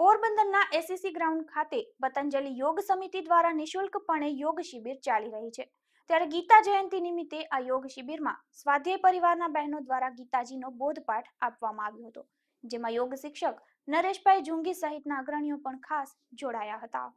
પોરબંદરના ACC e ground ખાતે પતંજલિ યોગ સમિતિ દ્વારા નિઃશુલ્કપણે યોગ શિબિર ચાલી રહી છે ત્યારે ગીતા જયંતિ નિમિત્તે આ યોગ શિબિરમાં સ્વાધ્યાય પરિવારના બહેનો દ્વારા ગીતાજીનો બોધપાઠ આપવામાં આવ્યો હતો જેમાં યોગ શિક્ષક નરેશભાઈ જુંગી સહિતના અગ્રણીઓ પણ ખાસ જોડાયા હતા